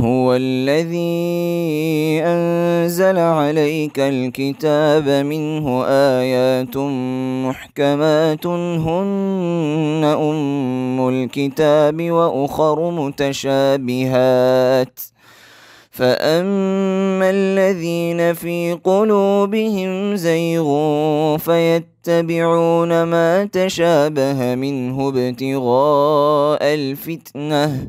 هو الذي أنزل عليك الكتاب منه آيات محكمات هن أم الكتاب وأخر متشابهات فأما الذين في قلوبهم زيغ فيتبعون ما تشابه منه ابتغاء الفتنه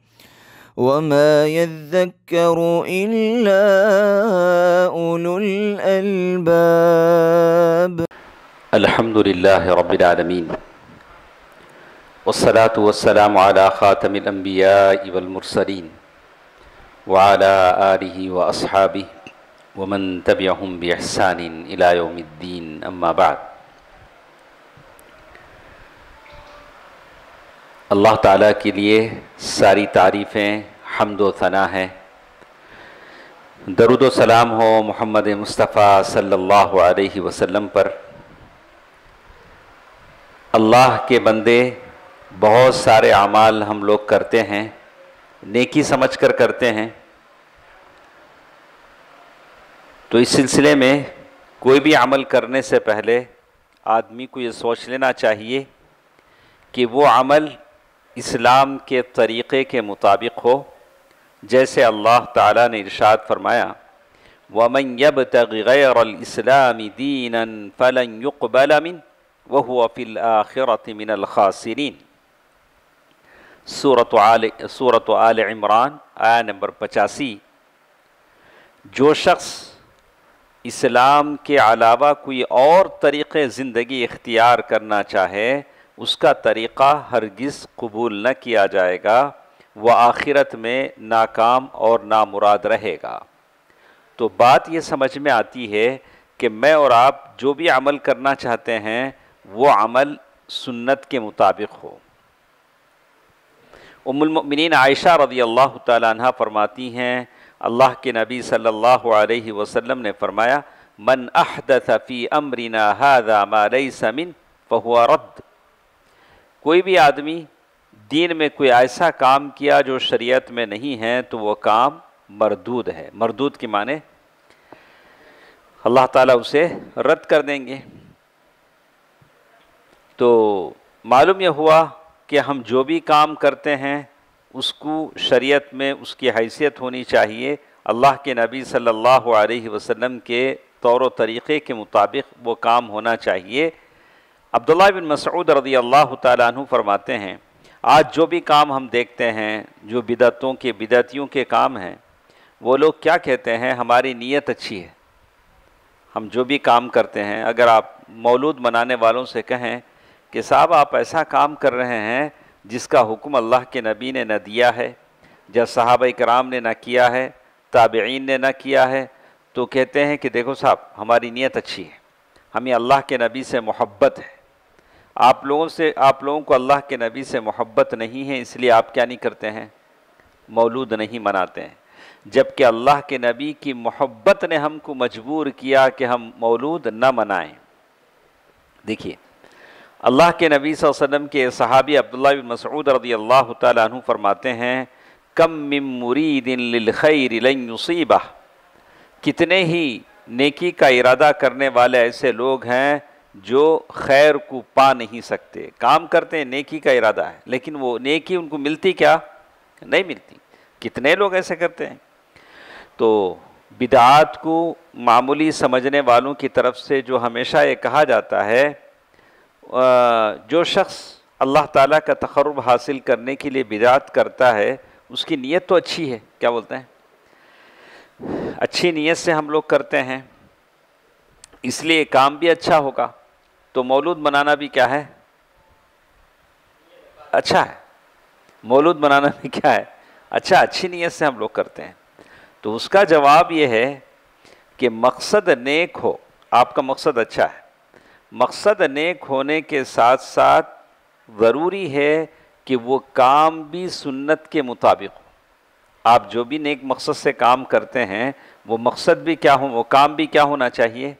وما يذكر إلا أولو الألباب الحمد لله رب العالمين والصلاة والسلام على خاتم الأنبياء والمرسلين وعلى آله وأصحابه ومن تبعهم بإحسان إلى يوم الدين أما بعد اللہ تعالیٰ کے لیے ساری تعریفیں हमदो सना है दरुद सलाम हो मोहम्मद मुस्तफ़ा सल्लल्लाहु अलैहि वसल्लम पर अल्लाह के बंदे बहुत सारे अमाल हम लोग करते हैं नेकी समझ कर करते हैं तो इस सिलसिले में कोई भी अमल करने से पहले आदमी को ये सोच लेना चाहिए कि वो अमल इस्लाम के तरीक़े के मुताबिक हो जैसे अल्लाह ताला ने इरशाद फरमाया वमन यब तगैरलामी दीन फ़लन युकबलमिन वह फ़िल आखिरत मिनल खासिरीन सूरत आल सूरत आल इमरान आया नंबर पचासी जो शख्स इस्लाम के अलावा कोई और तरीक़े ज़िंदगी इख्तियार करना चाहे उसका तरीक़ा हरगिज़ कबूल न किया जाएगा व आखिरत में नाकाम और ना मुराद रहेगा तो बात यह समझ में आती है कि मैं और आप जो भी अमल करना चाहते हैं वो अमल सुन्नत के मुताबिक हो उमुलमिन आयशा रदी अल्लाह तह फरमाती हैं अल्लाह के नबी सल्लल्लाहु अलैहि वसल्लम ने फरमाया मन अहदफ़ी अमरिना हादा मालई समिन फ़हुआ रद्द कोई भी आदमी दीन में कोई ऐसा काम किया जो शरीयत में नहीं है तो वह काम मरदूद है मरदूद की माने अल्लाह ताला उसे रद्द कर देंगे तो मालूम यह हुआ कि हम जो भी काम करते हैं उसको शरीयत में उसकी हैसियत होनी चाहिए अल्लाह के नबी सल्लल्लाहु अलैहि वसल्लम के तौर तरीक़े के मुताबिक वो काम होना चाहिए अब्दुल्ला बिन मसऊद रदी अल्लाह तु फरमाते हैं आज जो भी काम हम देखते हैं जो बिदतों के बिदतियों के काम हैं वो लोग क्या कहते हैं हमारी नीयत अच्छी है हम जो भी काम करते हैं अगर आप मौलूद मनाने वालों से कहें कि साहब आप ऐसा काम कर रहे हैं जिसका हुक्म अल्लाह के नबी ने न दिया है जब साहब कराम ने ना किया है ताबेन ने ना किया है तो कहते हैं कि देखो साहब हमारी नीयत अच्छी है हमें अल्लाह के नबी से मोहब्बत है आप लोगों से आप लोगों को अल्लाह के नबी से मोहब्बत नहीं है इसलिए आप क्या नहीं करते हैं मौलूद नहीं मनाते हैं जबकि अल्लाह के नबी की मोहब्बत ने हमको मजबूर किया कि हम मौलूद न मनाएं देखिए अल्लाह के नबी वसल्लम के सहाबी अब्दुल्ला बिन मसऊद रदी अल्लाह तु फरमाते हैं कम मिम मुरीदिनखैरसीबा कितने ही नेकी का इरादा करने वाले ऐसे लोग हैं जो खैर को पा नहीं सकते काम करते हैं नेकी का इरादा है लेकिन वो नेकी उनको मिलती क्या नहीं मिलती कितने लोग ऐसे करते हैं तो बिदात को मामूली समझने वालों की तरफ से जो हमेशा ये कहा जाता है जो शख्स अल्लाह ताला का तकरब हासिल करने के लिए बिदात करता है उसकी नीयत तो अच्छी है क्या बोलते हैं अच्छी नीयत से हम लोग करते हैं इसलिए काम भी अच्छा होगा तो मौलूद मनाना भी क्या है अच्छा है मौलूद मनाना भी क्या है अच्छा अच्छी नीयत से हम लोग करते हैं तो उसका जवाब यह है कि मकसद नेक हो आपका मकसद अच्छा है मकसद नेक होने के साथ साथ ज़रूरी है कि वो काम भी सुन्नत के मुताबिक हो आप जो भी नेक मकसद से काम करते हैं वो मकसद भी क्या हो वो काम भी क्या होना चाहिए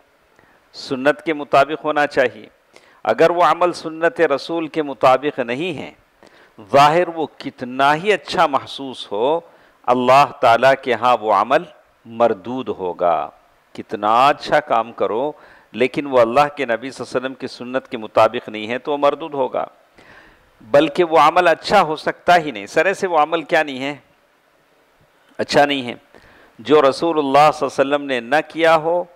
सुन्नत के मुताबिक होना चाहिए अगर वो अमल सुन्नत रसूल के मुताबिक नहीं है ज़ाहिर वो कितना ही अच्छा महसूस हो अल्लाह ताला के यहाँ वो अमल मरदूद होगा कितना अच्छा काम करो लेकिन वो अल्लाह के नबी वसम की सुन्नत के मुताबिक नहीं है तो वह मरदूद होगा बल्कि वो अमल अच्छा हो सकता ही नहीं सरे से वो अमल क्या नहीं है अच्छा नहीं है जो रसूल अल्लाह वसम ने न किया हो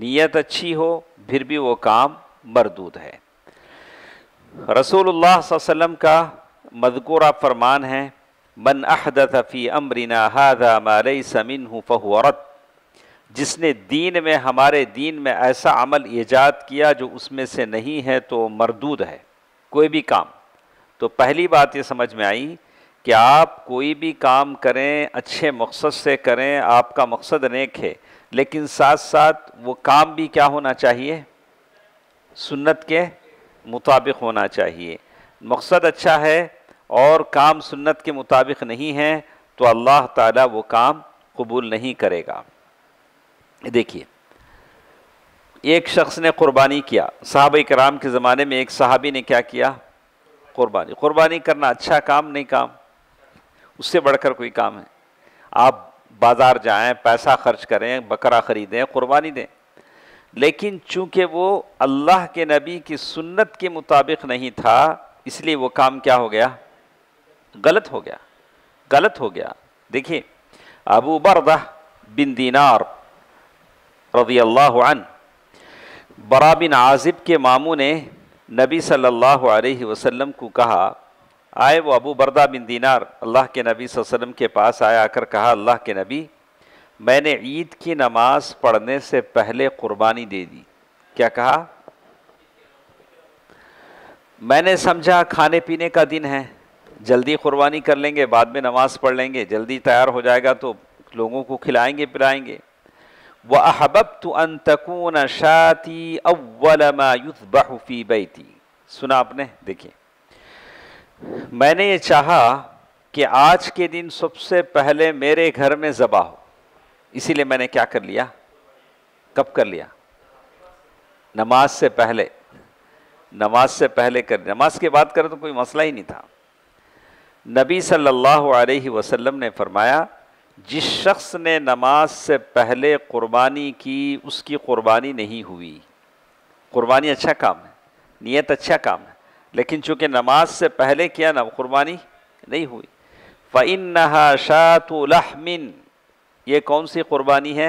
नीयत अच्छी हो फिर भी वो काम मरदूद है रसूलुल्लाह वसल्लम का मदकूरा फरमान है मन अहद फ़ी अमरिना हादा मलई समिन फ़हरत जिसने दीन में हमारे दीन में ऐसा अमल ईजाद किया जो उसमें से नहीं है तो मरदूद है कोई भी काम तो पहली बात ये समझ में आई कि आप कोई भी काम करें अच्छे मकसद से करें आपका मकसद नेक है लेकिन साथ साथ वो काम भी क्या होना चाहिए सुन्नत के मुताबिक होना चाहिए मकसद अच्छा है और काम सुन्नत के मुताबिक नहीं है तो अल्लाह ताला वो काम कबूल नहीं करेगा देखिए एक शख्स ने कुर्बानी किया साहब कराम के ज़माने में एक साहबी ने क्या किया कुर्बानी कुर्बानी करना अच्छा काम नहीं काम उससे बढ़कर कोई काम है आप बाज़ार जाएं पैसा खर्च करें बकरा ख़रीदें कुर्बानी दें लेकिन चूंकि वो अल्लाह के नबी की सुन्नत के मुताबिक नहीं था इसलिए वो काम क्या हो गया गलत हो गया गलत हो गया देखिए अबू बरदा बिन दीनार रदी अल्लाह बरा बिन आजिब के मामू ने नबी सल्लल्लाहु अलैहि वसल्लम को कहा आए वो अबू बरदा बिन दीनार अल्लाह के नबी वसल्लम के पास आया आकर कहा अल्लाह के नबी मैंने ईद की नमाज पढ़ने से पहले कुर्बानी दे दी क्या कहा मैंने समझा खाने पीने का दिन है जल्दी कुर्बानी कर लेंगे बाद में नमाज पढ़ लेंगे जल्दी तैयार हो जाएगा तो लोगों को खिलाएंगे पिलाएंगे वह अहबब तो अन तकून शाती अव्वल मायुत बहफ़ी बैती सुना आपने देखिए मैंने ये चाहा कि आज के दिन सबसे पहले मेरे घर में जबा हो इसीलिए मैंने क्या कर लिया कब कर लिया नमाज से पहले नमाज से पहले कर नमाज की बात करें तो कोई मसला ही नहीं था नबी सल्लल्लाहु अलैहि वसल्लम ने फरमाया जिस शख्स ने नमाज से पहले कुर्बानी की उसकी कुर्बानी नहीं हुई कुर्बानी अच्छा काम है नियत अच्छा काम है लेकिन चूँकि नमाज से पहले किया ना कुर्बानी नहीं हुई फ़ैन नहा शाहमिन ये कौन सी कुर्बानी है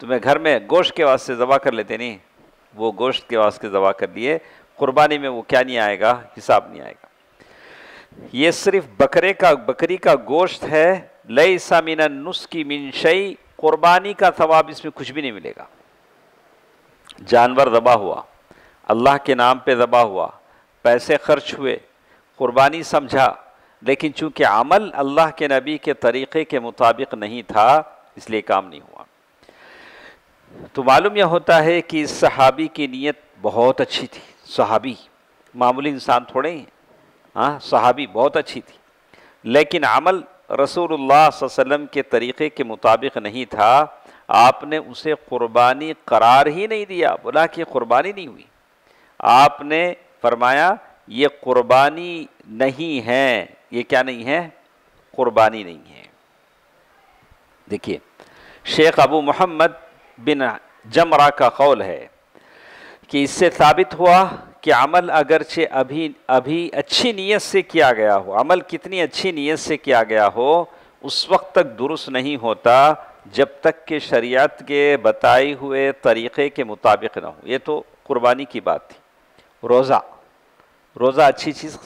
तुम्हें घर में गोश्त के वास्ते ज़बा कर लेते नहीं वो गोश्त के वास्ते ज़बा कर लिए कुर्बानी में वो क्या नहीं आएगा हिसाब नहीं आएगा ये सिर्फ बकरे का बकरी का गोश्त है लई सामिन नुस्खी मिनशई कुर्बानी का थवाब इसमें कुछ भी नहीं मिलेगा जानवर दबा हुआ अल्लाह के नाम पे दबा हुआ पैसे खर्च हुए कुर्बानी समझा लेकिन चूंकि अमल अल्लाह के नबी के तरीक़े के मुताबिक नहीं था इसलिए काम नहीं हुआ तो मालूम यह होता है कि इस सहाबी की नीयत बहुत अच्छी थी सहाबी मामूली इंसान थोड़े ही हाँ सहाबी बहुत अच्छी थी लेकिन अमल रसूलुल्लाह वसल्लम के तरीक़े के मुताबिक नहीं था आपने उसे क़ुरबानी करार ही नहीं दिया बोला कि कुर्बानी नहीं हुई आपने फरमाया ये कुर्बानी नहीं है ये क्या नहीं है कुर्बानी नहीं है देखिए शेख अबू मोहम्मद बिन जमरा का कौल है कि इससे साबित हुआ कि अमल अगरचे अभी अभी अच्छी नीयत से किया गया हो अमल कितनी अच्छी नीयत से किया गया हो उस वक्त तक दुरुस्त नहीं होता जब तक के शरीयत के बताए हुए तरीक़े के मुताबिक ना हो ये तो कुर्बानी की बात थी रोज़ा रोज़ा अच्छी चीज़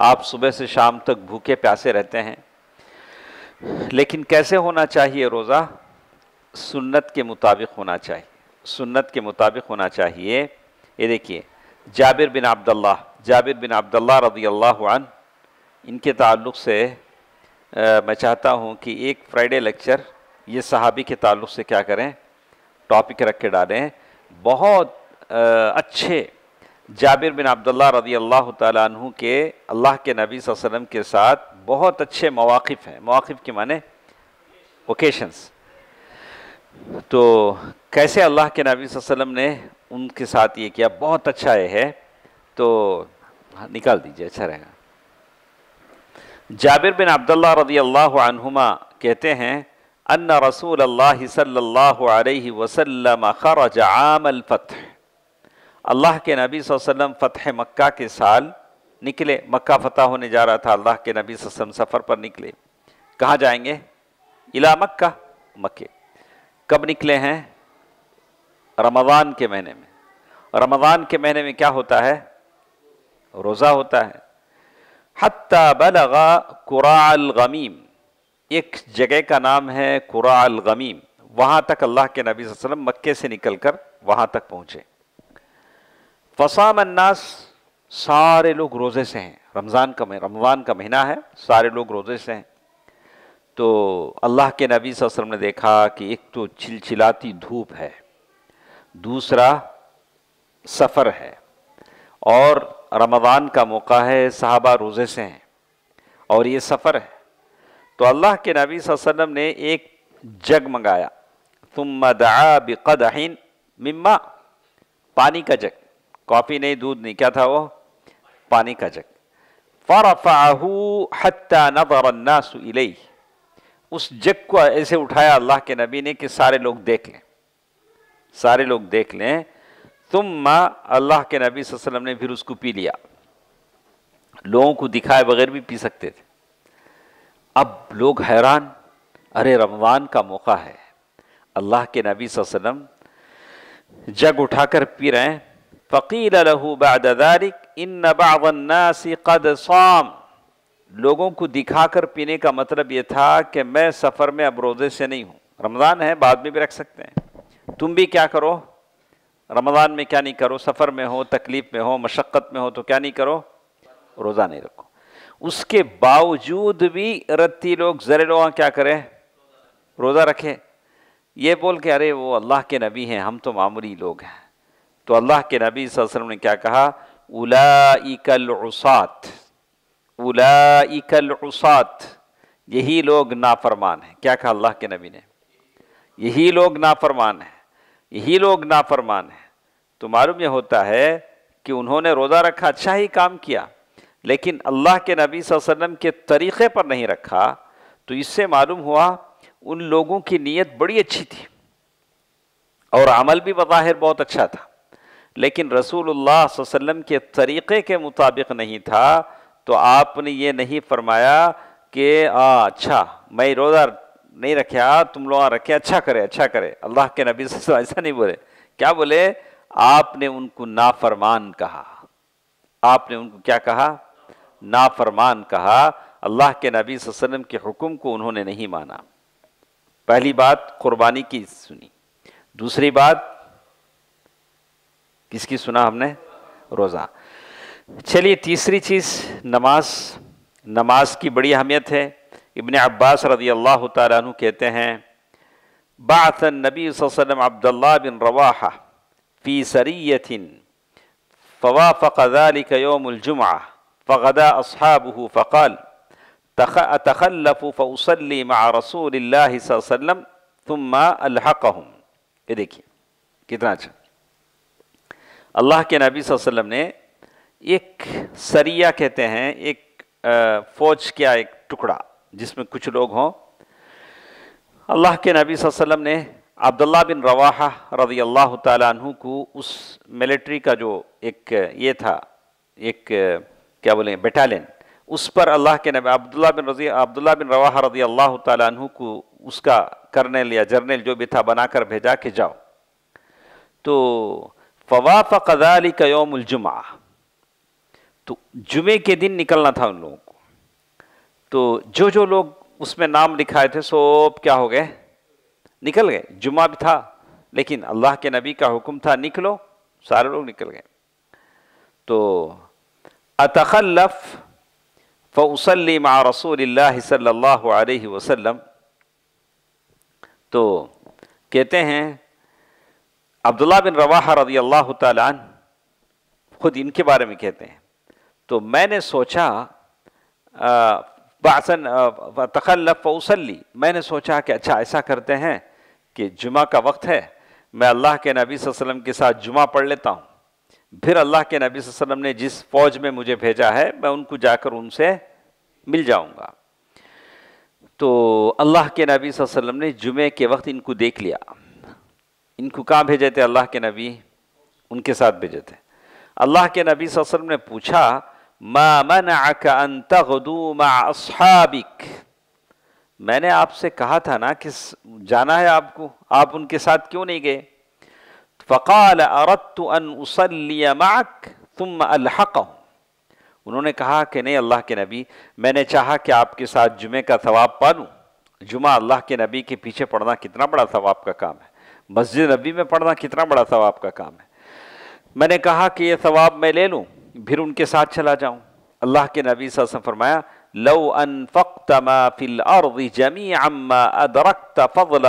आप सुबह से शाम तक भूखे प्यासे रहते हैं लेकिन कैसे होना चाहिए रोज़ा सुन्नत के मुताबिक होना चाहिए सुन्नत के मुताबिक होना चाहिए ये देखिए जाबिर बिन अब्दुल्ला जाबिर बिन अब्दुल्ला रदी अल्लाह इनके ताल्लुक़ से आ, मैं चाहता हूँ कि एक फ्राइडे लेक्चर ये सहाबी के ताल्लुक़ से क्या करें टॉपिक रख के डालें बहुत आ, अच्छे जाबिर बिन अब्दुल्ला रदी अल्लाह तु के अल्लाह के नबी वसम के साथ बहुत अच्छे मौक़ हैं मौाक़ के माने ओकेशंस तो कैसे अल्लाह के नबी वसम ने उनके साथ ये किया बहुत अच्छा ये है तो निकाल दीजिए अच्छा रहेगा जाबिर बिन अब्दुल्ला रदी अल्लाह कहते हैं अन्ना रसूल अल्लाह सल्ला वसलम खरज आम अलफ़त अल्लाह के नबी वसल्लम फ़तह मक्का के साल निकले मक्का फ़तह होने जा रहा था अल्लाह के नबी वसल्लम सफ़र पर निकले कहाँ जाएंगे इला मक्का मक्के कब निकले हैं रमज़ान के महीने में रमज़ान के महीने में क्या होता है रोज़ा होता है हत्ता बलगा कुराल गमीम एक जगह का नाम है कुराल गमीम वहाँ तक अल्लाह के नबी वसल्लम मक्के से निकलकर वहाँ तक पहुँचे फसामन्नास सारे लोग रोज़े से हैं रमज़ान का रमज़ान का महीना है सारे लोग रोज़े से हैं तो अल्लाह के नबी वसल्लम ने देखा कि एक तो छिलचिलाती धूप है दूसरा सफ़र है और रमज़ान का मौका है साहबा रोज़े से हैं और ये सफ़र है तो अल्लाह के नबी वसल्लम ने एक जग मंगाया तुम मदा बक़दहिन मिम्मा पानी का जग कॉफी नहीं दूध नहीं क्या था वो पानी का जग फ़रफ़ाहू उस जग को ऐसे उठाया अल्लाह के नबी ने कि सारे लोग देख लें सारे लोग देख लें तुम माँ अल्लाह के नबी वसल्लम ने फिर उसको पी लिया लोगों को दिखाए बगैर भी पी सकते थे अब लोग हैरान अरे रमज़ान का मौका है अल्लाह के नबी वसल्लम जग उठाकर पी रहे हैं फ़कील लहू बादारिक इन नबावन्नासी कद साम लोगों को दिखाकर पीने का मतलब ये था कि मैं सफ़र में अब रोज़े से नहीं हूँ रमज़ान है बाद में भी रख सकते हैं तुम भी क्या करो रमज़ान में क्या नहीं करो सफ़र में हो तकलीफ़ में हो मशक्क़त में हो तो क्या नहीं करो रोज़ा नहीं रखो उसके बावजूद भी रत्ती लोग ज़रे लोग क्या करें रोज़ा रखें ये बोल के अरे वो अल्लाह के नबी हैं हम तो मामूली लोग हैं तो अल्लाह के नबी वसल्लम ने क्या कहा उलाइकलसात उलाइकलसात यही लोग नाफरमान हैं क्या कहा अल्लाह के नबी ने यही लोग नाफरमान हैं यही लोग नाफरमान हैं तो मालूम यह होता है कि उन्होंने रोज़ा रखा अच्छा ही काम किया लेकिन अल्लाह के नबी वसल्लम के तरीक़े पर नहीं रखा तो इससे मालूम हुआ उन लोगों की नीयत बड़ी अच्छी थी और अमल भी बज़ाहिर बहुत अच्छा था लेकिन अल्लाह वसल्लम के तरीक़े के मुताबिक नहीं था तो आपने ये नहीं फरमाया कि आ अच्छा मैं रोज़ा नहीं रखे तुम लोग रखे अच्छा करे अच्छा करे अल्लाह के नबी से ऐसा नहीं बोले क्या बोले आपने उनको नाफरमान कहा आपने उनको क्या कहा नाफरमान कहा अल्लाह के नबी वसल्लम के हुक्म को उन्होंने नहीं माना पहली बात कुर्बानी की सुनी दूसरी बात इसकी सुना हमने रोज़ा चलिए तीसरी चीज़ नमाज नमाज की बड़ी अहमियत है इबन अब्बास रदी अल्लाह तु कहते हैं बात नबी वसम अब्दुल्ला बिन रवाहा फ़ी सरीतिन फ़वा फ़क़ालिकयोमजुमा फ़दा असहाबू फ़क़ाल तखलफ़ फ़सली मा रसूल वसम तुम अलहक़म ये देखिए कितना अच्छा अल्लाह के नबी वसल्लम ने एक सरिया कहते हैं एक फ़ौज क्या एक टुकड़ा जिसमें कुछ लोग हों अल्लाह के नबी वसल्लम ने अब्दुल्ला बिन रवाहा रजी अल्लाह तु को उस मिलिट्री का जो एक ये था एक क्या बोलें बटालियन उस पर अल्लाह के नबी अब्दुल्ला बिन रजी अब्दुल्ला बिन रवा रजी अल्लाह तु को उसका कर्नल या जर्नल जो भी था बनाकर भेजा के जाओ तो फवाफ़ कदाली कयोमजुमा तो जुमे के दिन निकलना था उन लोगों को तो जो जो लोग उसमें नाम लिखाए थे सो क्या हो गए निकल गए जुमा भी था लेकिन अल्लाह के नबी का हुक्म था निकलो सारे लोग निकल गए तो अतखल्लफ़ फ़सली आ रसूल सल्ला वसम तो कहते हैं अब्दुल्ला बिन रवाहा रजी अल्लाह तन खुद इनके बारे में कहते हैं तो मैंने सोचा बासन तखल्लफ उसली मैंने सोचा कि अच्छा ऐसा करते हैं कि जुमा का वक्त है मैं अल्लाह के नबी वसल्लम के साथ जुमा पढ़ लेता हूँ फिर अल्लाह के नबी वसल्लम ने जिस फौज में मुझे भेजा है मैं उनको जाकर उनसे मिल जाऊँगा तो अल्लाह के नबी वसल्लम ने जुमे के वक्त इनको देख लिया इनको कहाँ भेजे थे अल्लाह के नबी उनके साथ भेजे थे अल्लाह के नबी सल्लम ने पूछा माबिक मैंने आपसे कहा था ना कि जाना है आपको आप उनके साथ क्यों नहीं गए फ़काल अरत अन उसलियमाक तुम अल्हक उन्होंने कहा कि नहीं अल्लाह के नबी मैंने चाहा कि आपके साथ जुमे का सवाब पा लूँ जुमा अल्लाह के नबी के पीछे पढ़ना कितना बड़ा सवाब का काम है मस्जिद नबी में पढ़ना कितना बड़ा सवाब का काम है मैंने कहा कि यह सवाब मैं ले लूँ फिर उनके साथ चला जाऊँ अल्लाह के नबी सा फरमाया लो अन फ़क्त माफिल अर्द जमी अम्मा अदरक्त फजल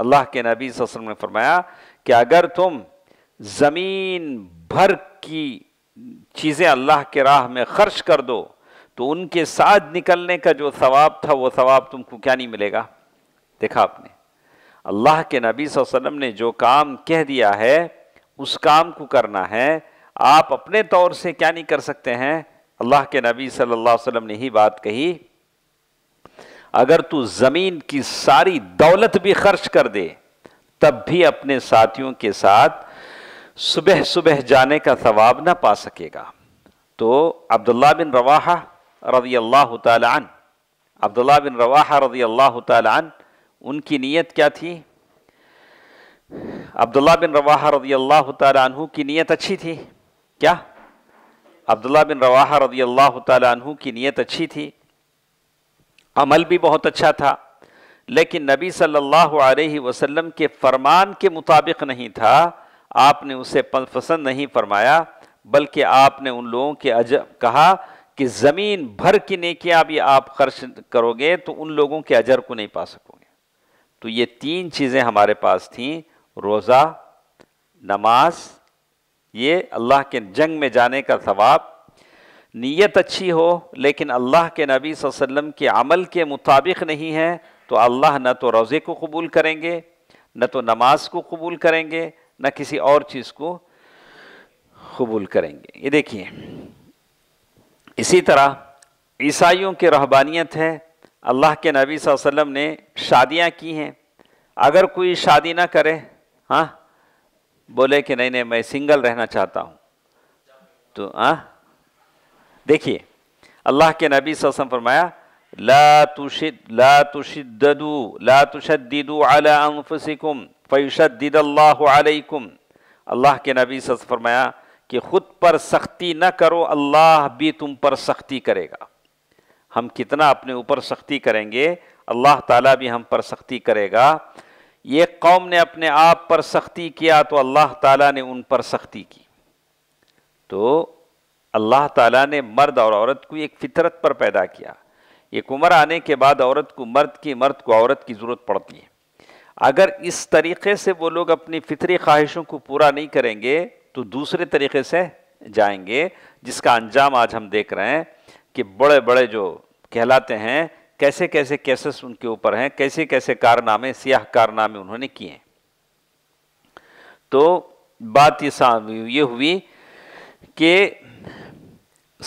अल्लाह के नबी वसल्लम ने फरमाया कि अगर तुम ज़मीन भर की चीज़ें अल्लाह के राह में खर्च कर दो तो उनके साथ निकलने का जो सवाब था वो सवाब तुमको क्या नहीं मिलेगा देखा आपने अल्लाह के नबी वसल्लम ने जो काम कह दिया है उस काम को करना है आप अपने तौर से क्या नहीं कर सकते हैं अल्लाह के नबी सल्लल्लाहु अलैहि वसल्लम ने ही बात कही अगर तू ज़मीन की सारी दौलत भी खर्च कर दे तब भी अपने साथियों के साथ सुबह सुबह जाने का सवाब ना पा सकेगा तो अब्दुल्ला बिन रवाहा रजी अल्लाह तब्दुल्ला अब्दुल्ला बिन रवाहा रजी अल्लाह तन उनकी नीयत क्या थी अब्दुल्ला बिन रवाहा रदी अल्लाह तु की नीयत अच्छी थी क्या अब्दुल्ला बिन रवाहा रदी अल्लाह तु की नीयत अच्छी थी अमल भी बहुत अच्छा था लेकिन नबी सल्लल्लाहु अलैहि वसल्लम के फरमान के मुताबिक नहीं था आपने उसे पसंद नहीं फरमाया बल्कि आपने उन लोगों के अज कहा कि ज़मीन भर की नेकियां भी आप खर्च करोगे तो उन लोगों के अजर को नहीं पा सकोगे तो ये तीन चीज़ें हमारे पास थीं रोज़ा नमाज ये अल्लाह के जंग में जाने का सवाब नीयत अच्छी हो लेकिन अल्लाह के नबी वसल्लम के अमल के मुताबिक नहीं है तो अल्लाह न तो रोज़े को कबूल करेंगे न तो नमाज को कबूल करेंगे न किसी और चीज़ को कबूल करेंगे ये देखिए इसी तरह ईसाइयों की रहबानियत है अल्लाह के नबी वसल्लम ने शादियां की हैं अगर कोई शादी ना करे हाँ बोले कि नहीं नहीं मैं सिंगल रहना चाहता हूँ तो हाँ देखिए अल्लाह के नबी वसल्लम फरमाया ला तुशिद ला तुशदू ला तुशदीदू अला अनफुसिकुम अलैकुम अल्लाह के नबी वसल्लम फरमाया कि खुद पर सख्ती न करो अल्लाह भी तुम पर सख्ती करेगा हम कितना अपने ऊपर सख्ती करेंगे अल्लाह ताला भी हम पर सख्ती करेगा ये कौम ने अपने आप पर सख्ती किया तो अल्लाह ताला ने उन पर सख्ती की तो अल्लाह ताला ने मर्द और औरत को एक फितरत पर पैदा किया एक उम्र आने के बाद औरत को मर्द की मर्द को औरत की ज़रूरत पड़ती है अगर इस तरीके से वो लोग अपनी फितरी ख्वाहिशों को पूरा नहीं करेंगे तो दूसरे तरीके से जाएंगे जिसका अंजाम आज हम देख रहे हैं कि बड़े बड़े जो कहलाते हैं कैसे कैसे केसेस उनके ऊपर हैं कैसे कैसे कारनामे सियाह कारनामे उन्होंने किए तो बात ये ये हुई कि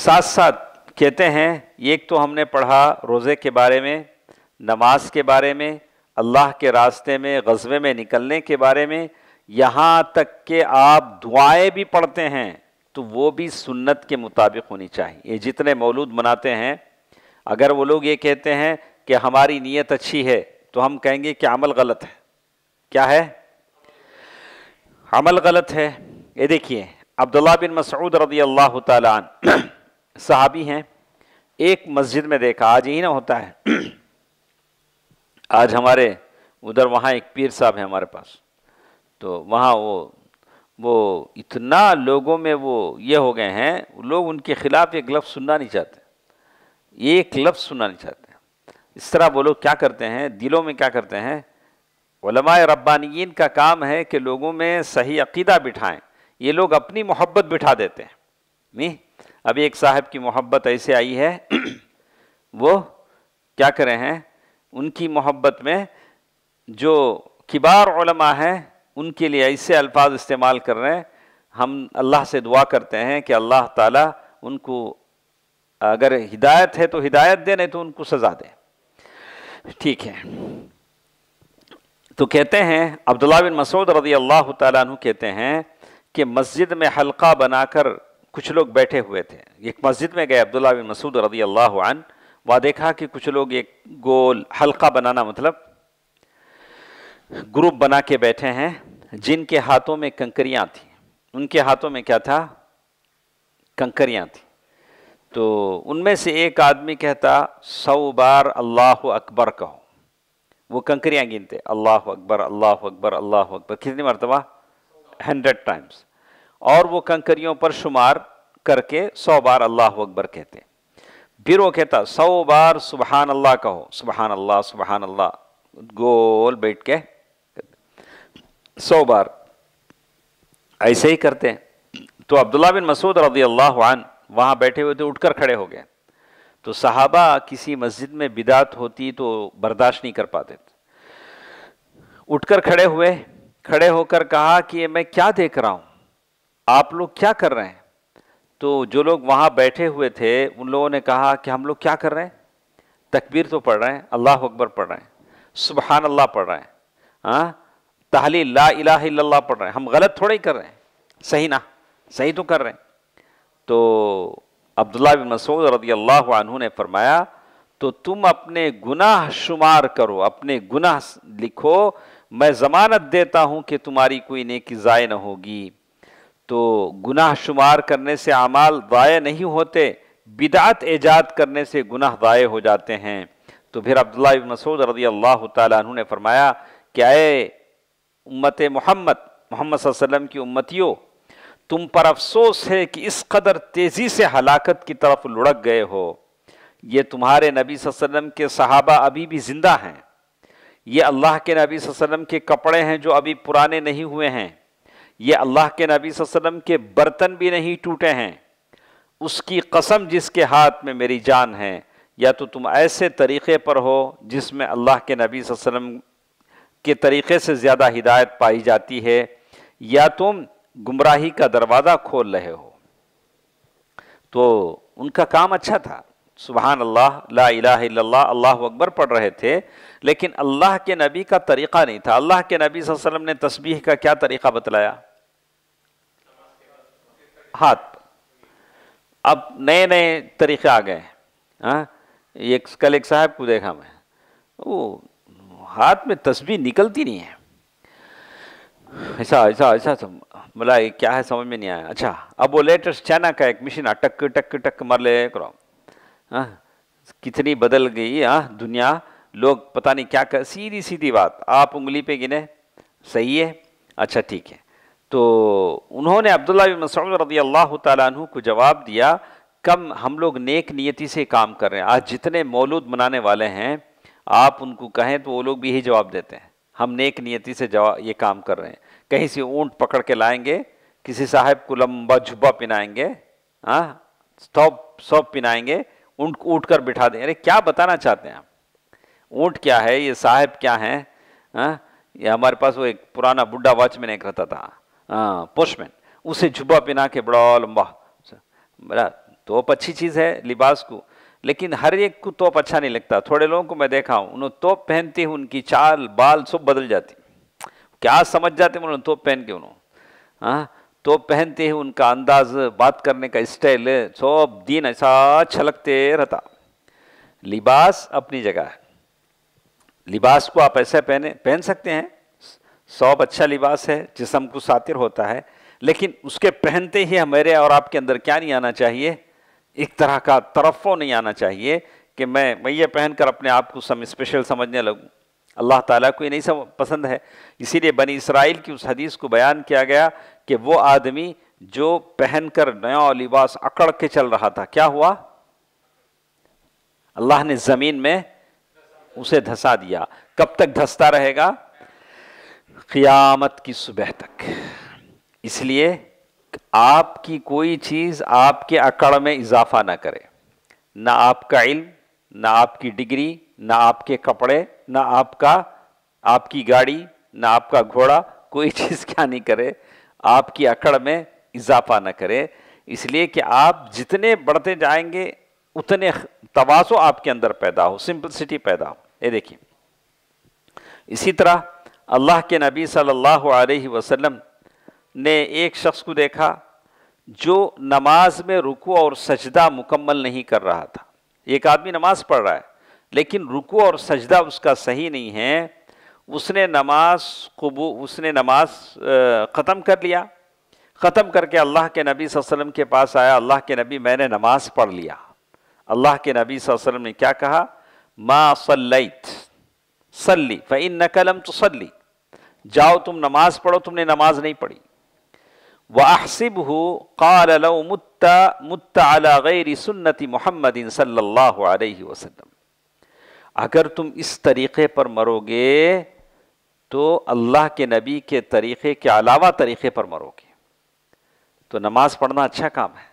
साथ साथ कहते हैं एक तो हमने पढ़ा रोज़े के बारे में नमाज के बारे में अल्लाह के रास्ते में गज़बे में निकलने के बारे में यहाँ तक कि आप दुआएं भी पढ़ते हैं तो वो भी सुन्नत के मुताबिक होनी चाहिए ये जितने मौलूद मनाते हैं अगर वो लोग ये कहते हैं कि हमारी नीयत अच्छी है तो हम कहेंगे कि अमल गलत है क्या है अमल गलत है ये देखिए अब्दुल्ला बिन मसऊद रदी अल्लाह तहबी हैं एक मस्जिद में देखा आज यही ना होता है आज हमारे उधर वहाँ एक पीर साहब हैं हमारे पास तो वहाँ वो वो इतना लोगों में वो ये हो गए हैं लोग उनके खिलाफ एक लफ्ज़ सुनना नहीं चाहते एक लफ्ज़ सुनना नहीं चाहते इस तरह वो लोग क्या करते हैं दिलों में क्या करते हैं वलमा का काम है कि लोगों में सही अकीदा बिठाएं ये लोग अपनी मोहब्बत बिठा देते हैं नहीं अभी एक साहब की मोहब्बत ऐसे आई है वो क्या करें हैं उनकी मोहब्बत में जो किबार हैं उनके लिए ऐसे अल्फाज इस्तेमाल कर रहे हैं हम अल्लाह से दुआ करते हैं कि अल्लाह ताला उनको अगर हिदायत है तो हिदायत दे नहीं तो उनको सज़ा दे ठीक है तो कहते हैं अब्दुल्ला बिन मसूद रजी अल्लाह तु कहते हैं कि मस्जिद में हल्का बनाकर कुछ लोग बैठे हुए थे एक मस्जिद में गए अब्दुल्ला बिन मसूद रजी अल्लाह वहाँ देखा कि कुछ लोग एक गोल हल्का बनाना मतलब ग्रुप बना के बैठे हैं जिनके हाथों में कंकरियां थी उनके हाथों में क्या था कंकरियां थी तो उनमें से एक आदमी कहता सौ बार अल्लाह अकबर कहो वो कंकरियां गिनते अल्लाह अकबर अल्लाह अकबर अल्लाह अकबर कितनी मरतबा हंड्रेड टाइम्स और वो कंकरियों पर शुमार करके सौ बार अल्लाह अकबर कहते फिर वो कहता सौ बार सुबहान अल्लाह कहो सुबहान अल्लाह सुबहान अल्लाह गोल बैठ के सौ बार ऐसे ही करते हैं तो अब्दुल्ला बिन मसूद रजी अल्लाह वहाँ बैठे हुए थे उठकर खड़े हो गए तो साहबा किसी मस्जिद में बिदात होती तो बर्दाश्त नहीं कर पाते उठकर खड़े हुए खड़े होकर कहा कि मैं क्या देख रहा हूँ आप लोग क्या कर रहे हैं तो जो लोग वहाँ बैठे हुए थे उन लोगों ने कहा कि हम लोग क्या कर रहे हैं तकबीर तो पढ़ रहे हैं अल्लाह अकबर पढ़ रहे हैं सुबहान अल्लाह पढ़ रहे हैं हाँ तहलील ला इला पढ़ रहे हैं हम गलत थोड़ा ही कर रहे हैं सही ना सही तो कर रहे हैं तो अब्दुल्ला बिन मसूद रदी अल्लाह ने फरमाया तो तुम अपने गुनाह शुमार करो अपने गुनाह लिखो मैं ज़मानत देता हूं कि तुम्हारी कोई नेकी ज़ाय न होगी तो गुनाह शुमार करने से अमाल ज़ाय नहीं होते बिदात ऐजाद करने से गुनाह ज़ाय हो जाते हैं तो फिर अब्दुल्ला मसूद रदी अल्लाह तु ने फरमाया क्या उम्मत मोहम्मद मोहम्मद वसल्लम की उम्मतियों तुम पर अफसोस है कि इस कदर तेज़ी से हलाकत की तरफ लुढ़क गए हो ये तुम्हारे नबी वसल्लम के सहाबा अभी भी ज़िंदा हैं ये अल्लाह के नबी वसल्लम के कपड़े हैं जो अभी पुराने नहीं हुए हैं ये अल्लाह के नबी वसल्लम के बर्तन भी नहीं टूटे हैं उसकी कसम जिसके हाथ में मेरी जान है या तो तुम ऐसे तरीक़े पर हो जिसमें अल्लाह के नबी वसल्लम के तरीक़े से ज़्यादा हिदायत पाई जाती है या तुम गुमराही का दरवाज़ा खोल रहे हो तो उनका काम अच्छा था सुबहान अल्लाह ला अल्लाह अकबर पढ़ रहे थे लेकिन अल्लाह के नबी का तरीक़ा नहीं था अल्लाह के नबी वसल्लम ने तस्बीह का क्या तरीक़ा बतलाया हाथ अब नए नए तरीक़े आ गए हाँ एक कल एक साहब को देखा मैं वो हाथ में तस्वीर निकलती नहीं है ऐसा ऐसा ऐसा बोला क्या है समझ में नहीं आया अच्छा अब वो लेटेस्ट चाइना का एक मशीन टक टक टक मर ले करो हाँ, कितनी बदल गई हाँ दुनिया लोग पता नहीं क्या कर सीधी सीधी बात आप उंगली पे गिने सही है अच्छा ठीक है तो उन्होंने अब्दुल्ला बिन मसूद रजी अल्लाह तु को जवाब दिया कम हम लोग नेक नियति से काम कर रहे हैं आज जितने मौलूद मनाने वाले हैं आप उनको कहें तो वो लोग भी यही जवाब देते हैं हम नेक नियति से जवाब ये काम कर रहे हैं कहीं से ऊंट पकड़ के लाएंगे किसी साहब को लंबा झुब्बा पिनाएंगे हाँ स्टॉप सॉप पिनाएंगे ऊंट उठ कर बिठा देंगे अरे क्या बताना चाहते हैं आप ऊँट क्या है ये साहब क्या हैं हाँ ये हमारे पास वो एक पुराना बुढ़ा वॉचमैन एक रहता था हाँ, पोस्टमैन उसे झुब्बा पिना के बड़ा लंबा अच्छा, बड़ा तो अच्छी चीज़ है लिबास को लेकिन हर एक को तोप अच्छा नहीं लगता थोड़े लोगों को मैं देखा हूँ उन्होंने तोप पहनते ही उनकी चाल बाल सब बदल जाती क्या समझ जाते उन्होंने तोप पहन के उन्होंने हाँ तोप पहनते ही उनका अंदाज बात करने का स्टाइल सब दिन ऐसा छलकते रहता लिबास अपनी जगह है लिबास को आप ऐसा पहने पहन सकते हैं सौब अच्छा लिबास है जिसम को सातिर होता है लेकिन उसके पहनते ही हमारे और आपके अंदर क्या नहीं आना चाहिए एक तरह का तरफो नहीं आना चाहिए कि मैं मैया पहनकर अपने आप को सम स्पेशल समझने लगूँ अल्लाह ताला को ये नहीं सम पसंद है इसीलिए बनी इसराइल की उस हदीस को बयान किया गया कि वो आदमी जो पहनकर नया लिबास अकड़ के चल रहा था क्या हुआ अल्लाह ने ज़मीन में उसे धंसा दिया कब तक धंसता रहेगा क़ियामत की सुबह तक इसलिए आपकी कोई चीज़ आपके अकड़ में इजाफा ना करे ना आपका इल्म ना आपकी डिग्री ना आपके कपड़े ना आपका आपकी गाड़ी ना आपका घोड़ा कोई चीज़ क्या नहीं करे आपकी अकड़ में इजाफा ना करे इसलिए कि आप जितने बढ़ते जाएंगे उतने तवासो आपके अंदर पैदा हो सिंपलसिटी पैदा हो ये देखिए इसी तरह अल्लाह के नबी सल्लल्लाहु अलैहि वसल्लम ने एक शख्स को देखा जो नमाज में रुकू और सजदा मुकम्मल नहीं कर रहा था एक आदमी नमाज पढ़ रहा है लेकिन रुको और सजदा उसका सही नहीं है उसने नमाज कबू उसने नमाज ख़त्म कर लिया ख़त्म करके अल्लाह के नबी वसल्लम के पास आया अल्लाह के नबी मैंने नमाज पढ़ लिया अल्लाह के नबी वसल्लम ने क्या कहा मा सल्लैत सल्ली फ़ैन नकलम तो सल्ली जाओ तुम नमाज़ पढ़ो तुमने नमाज नहीं पढ़ी वहसिब हो काल मुत्ता मुत्ता अला गैर सुन्नति मोहम्मद सल्लल्लाहु अलैहि वसल्लम अगर तुम इस तरीक़े पर मरोगे तो अल्लाह के नबी के तरीक़े के अलावा तरीक़े पर मरोगे तो नमाज़ पढ़ना अच्छा काम है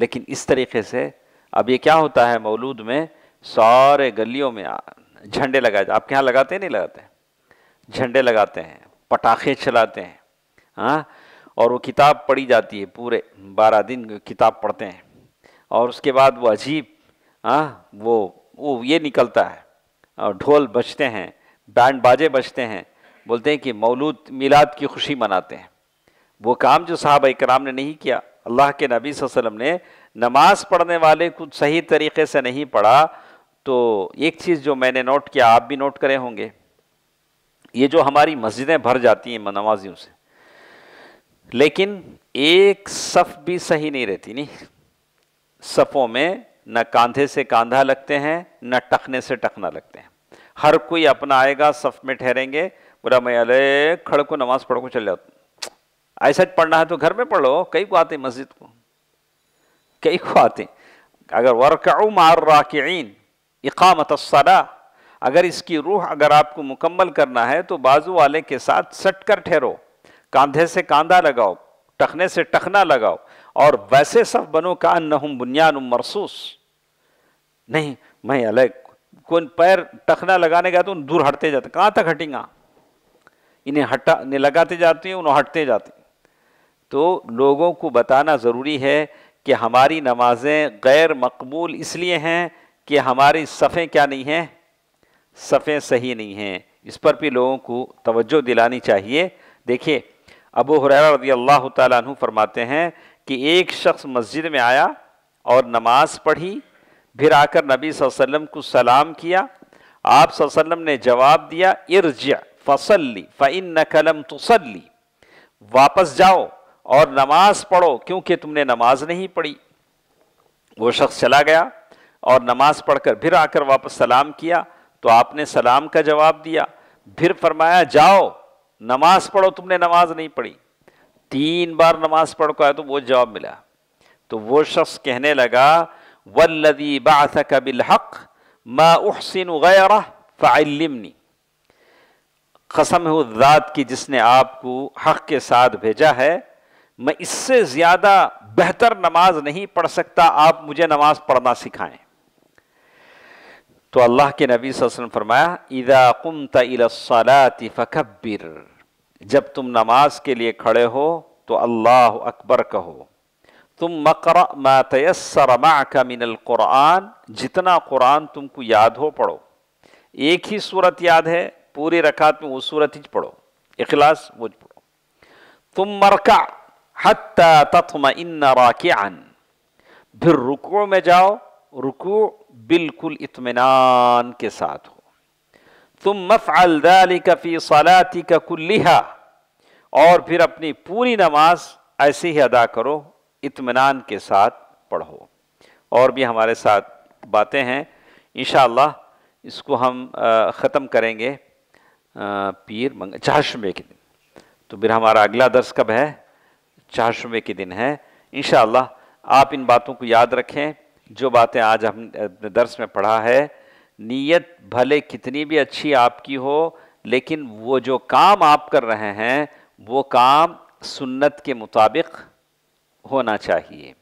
लेकिन इस तरीक़े से अब ये क्या होता है मौलूद में सारे गलियों में झंडे लगाए आपके यहाँ लगाते नहीं लगाते झंडे लगाते हैं पटाखे चलाते हैं हाँ और वो किताब पढ़ी जाती है पूरे बारह दिन किताब पढ़ते हैं और उसके बाद वो अजीब हाँ वो वो ये निकलता है और ढोल बजते हैं बैंड बाजे बजते हैं बोलते हैं कि मौलूद मिलाद की खुशी मनाते हैं वो काम जो साहब कराम ने नहीं किया अल्लाह के नबी वसलम ने नमाज पढ़ने वाले कुछ सही तरीके से नहीं पढ़ा तो एक चीज़ जो मैंने नोट किया आप भी नोट करें होंगे ये जो हमारी मस्जिदें भर जाती हैं नमाजियों से लेकिन एक सफ भी सही नहीं रहती नहीं सफ़ों में न कांधे से कांधा लगते हैं न टखने से टखना लगते हैं हर कोई अपना आएगा सफ में ठहरेंगे बोला मैं अले खड़ को नमाज पढ़ को चले जाओ ऐसा पढ़ना है तो घर में पढ़ो कई को आते मस्जिद को कई को आते अगर वर्क मार इकामत सदा अगर इसकी रूह अगर आपको मुकम्मल करना है तो बाजू वाले के साथ सट कर ठहरो कांधे से कांधा लगाओ टखने से टखना लगाओ और वैसे सब बनो का न हूं बुनियान मरसूस नहीं मैं अलग कोई पैर टखना लगाने गया तो दूर हटते जाते कहाँ तक हटेंगा इन्हें हटा इन्हें लगाते जाते हैं उन्हें हटते जाते तो लोगों को बताना ज़रूरी है कि हमारी नमाजें गैर मकबूल इसलिए हैं कि हमारी सफ़ें क्या नहीं हैं सफ़ें सही नहीं हैं इस पर भी लोगों को तवज्जो दिलानी चाहिए देखिए अबू हुरैरा रदी अल्लाह तु फरमाते हैं कि एक शख्स मस्जिद में आया और नमाज पढ़ी फिर आकर नबी वसल्लम को सलाम किया आप वसल्लम ने जवाब दिया इर्ज फसल्ली फ़िन नकलम तसली वापस जाओ और नमाज पढ़ो क्योंकि तुमने नमाज नहीं पढ़ी वो शख्स चला गया और नमाज पढ़कर फिर आकर वापस सलाम किया तो आपने सलाम का जवाब दिया फिर फरमाया जाओ नमाज पढ़ो तुमने नमाज नहीं पढ़ी तीन बार नमाज पढ़ को आया तो वो जवाब मिला तो वो शख्स कहने लगा वल्लदी बाथक कबिल हक मसिन फ़ालमनी कसम है की जिसने आपको हक के साथ भेजा है मैं इससे ज़्यादा बेहतर नमाज नहीं पढ़ सकता आप मुझे नमाज पढ़ना सिखाएं तो अल्लाह के नबी वसल्लम फरमाया इदा कुम तलाति फ़कबिर जब तुम नमाज के लिए खड़े हो तो अल्लाह अकबर कहो तुम मकर मतयसर का मिनल कुरान जितना कुरान तुमको याद हो पढ़ो एक ही सूरत याद है पूरी रकात में वो सूरत ही पढ़ो इखलास वो पढ़ो तुम मरका हत्ता तत्म इन राकियान फिर रुकू में जाओ रुकू बिल्कुल इतमान के साथ हो तुम मफ़अल दालिका फ़ी सलातिका कुल्लिहा और फिर अपनी पूरी नमाज ऐसे ही अदा करो इत्मीनान के साथ पढ़ो और भी हमारे साथ बातें हैं इन इसको हम ख़त्म करेंगे पीर मंग चाशमे के दिन तो फिर हमारा अगला दर्स कब है चाशमे के दिन है इनशाला आप इन बातों को याद रखें जो बातें आज हम दर्स में पढ़ा है नीयत भले कितनी भी अच्छी आपकी हो लेकिन वो जो काम आप कर रहे हैं वो काम सुन्नत के मुताबिक होना चाहिए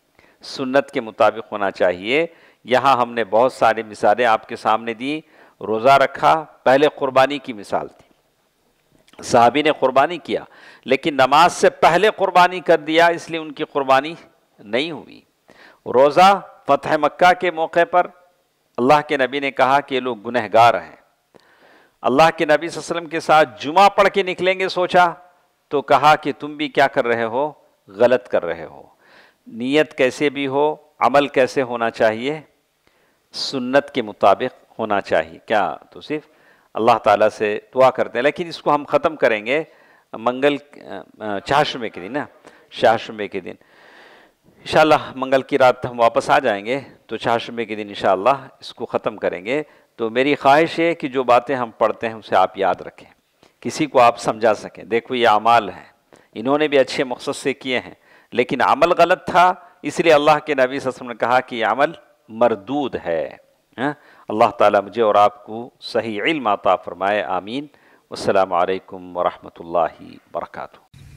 सुन्नत के मुताबिक होना चाहिए यहाँ हमने बहुत सारी मिसालें आपके सामने दी रोज़ा रखा पहले क़ुरबानी की मिसाल थी साहबी ने क़ुरबानी किया लेकिन नमाज से पहले क़ुरबानी कर दिया इसलिए उनकी क़ुरबानी नहीं हुई रोज़ा फ़तह मक्का के मौके पर अल्लाह के नबी ने कहा कि ये लोग गुनहगार हैं अल्लाह के नबी वसल्लम के साथ जुमा पढ़ के निकलेंगे सोचा तो कहा कि तुम भी क्या कर रहे हो गलत कर रहे हो नीयत कैसे भी हो अमल कैसे होना चाहिए सुन्नत के मुताबिक होना चाहिए क्या तो सिर्फ अल्लाह ताला से दुआ करते हैं लेकिन इसको हम ख़त्म करेंगे मंगल चाशमे के दिन ना चाशमे के दिन इन मंगल की रात हम वापस आ जाएंगे तो चाशमे के दिन इन इसको ख़त्म करेंगे तो मेरी ख्वाहिश है कि जो बातें हम पढ़ते हैं उसे आप याद रखें किसी को आप समझा सकें देखो ये अमाल हैं इन्होंने भी अच्छे मकसद से किए हैं लेकिन अमल गलत था इसलिए अल्लाह के नबी ससम ने कहा कि अमल मरदूद है हाँ? अल्लाह ताला मुझे और आपको सही इल्म आता फरमाए आमीन असलकम वरहमल वर्का